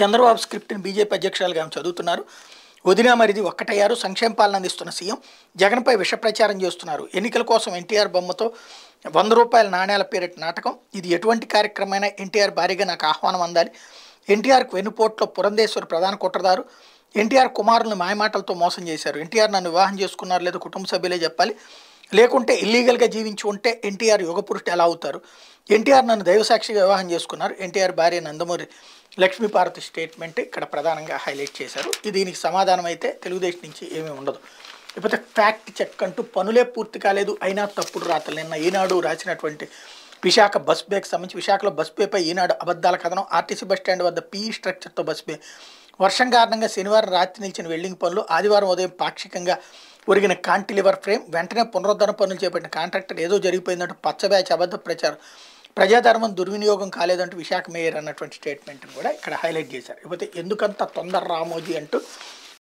Chandrababu స్క్రిప్ట్ని BJP అధ్యక్షురాలుగా ఆమె చదువుతున్నారు వదినా మరిది ఒక్కటయ్యారు సంక్షేమ పాలన అందిస్తున్న సీఎం జగన్పై విష ప్రచారం చేస్తున్నారు ఎన్నికల కోసం ఎన్టీఆర్ బొమ్మతో వంద రూపాయల నాణ్యాల పేరిట నాటకం ఇది ఎటువంటి కార్యక్రమమైనా ఎన్టీఆర్ భారీగా నాకు ఆహ్వానం అందాలి ఎన్టీఆర్కు వెన్నుపోట్లో పురంధేశ్వర ప్రధాన కుట్రదారు ఎన్టీఆర్ కుమారులను మాయమాటలతో మోసం చేశారు ఎన్టీఆర్ నన్ను వివాహం చేసుకున్నారు లేదా కుటుంబ సభ్యులే చెప్పాలి లేకుంటే ఇల్లీగల్గా జీవించి ఉంటే ఎన్టీఆర్ యుగపురుషుడు ఎలా అవుతారు ఎన్టీఆర్ నన్ను దైవసాక్షిగా వివాహం చేసుకున్నారు ఎన్టీఆర్ భార్య నందమూరి లక్ష్మీపార్వతి స్టేట్మెంట్ ఇక్కడ ప్రధానంగా హైలైట్ చేశారు దీనికి సమాధానం అయితే తెలుగుదేశం నుంచి ఏమీ ఉండదు లేకపోతే ఫ్యాక్ట్ చెక్ అంటూ పనులే పూర్తి కాలేదు అయినా తప్పుడు రాతలు నిన్న ఈనాడు రాసినటువంటి విశాఖ బస్ బేకి సంబంధించి విశాఖలో బస్ బేపై ఈనాడు అబద్ధాల కథనం ఆర్టీసీ బస్ స్టాండ్ వద్ద పీ స్ట్రక్చర్తో e బస్ బే వర్షం కారణంగా శనివారం రాత్రి నిలిచిన వెల్డింగ్ పనులు ఆదివారం ఉదయం పాక్షికంగా ఒరిగిన కాంటిలివర్ ఫ్రేమ్ వెంటనే పునరుద్ధరణ పనులు చేపట్టిన కాంట్రాక్టర్ ఏదో జరిగిపోయిందంటూ పచ్చబ్యాచ్ అబద్ధ ప్రచారం ప్రజాధర్మం దుర్వినియోగం కాలేదంటూ విశాఖ మేయర్ అన్నటువంటి స్టేట్మెంట్ని కూడా ఇక్కడ హైలైట్ చేశారు ఇకపోతే ఎందుకంత తొందర రామోజీ అంటూ